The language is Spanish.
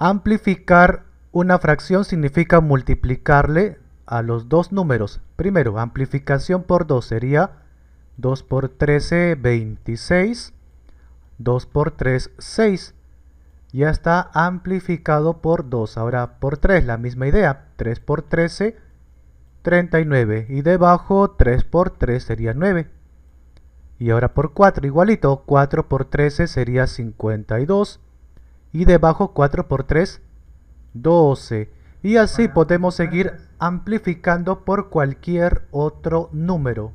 Amplificar una fracción significa multiplicarle a los dos números. Primero, amplificación por 2 sería 2 por 13, 26. 2 por 3, 6. Ya está amplificado por 2. Ahora por 3, la misma idea. 3 por 13, 39. Y debajo 3 por 3 sería 9. Y ahora por 4, igualito. 4 por 13 sería 52 y debajo 4 por 3, 12. Y así podemos seguir amplificando por cualquier otro número.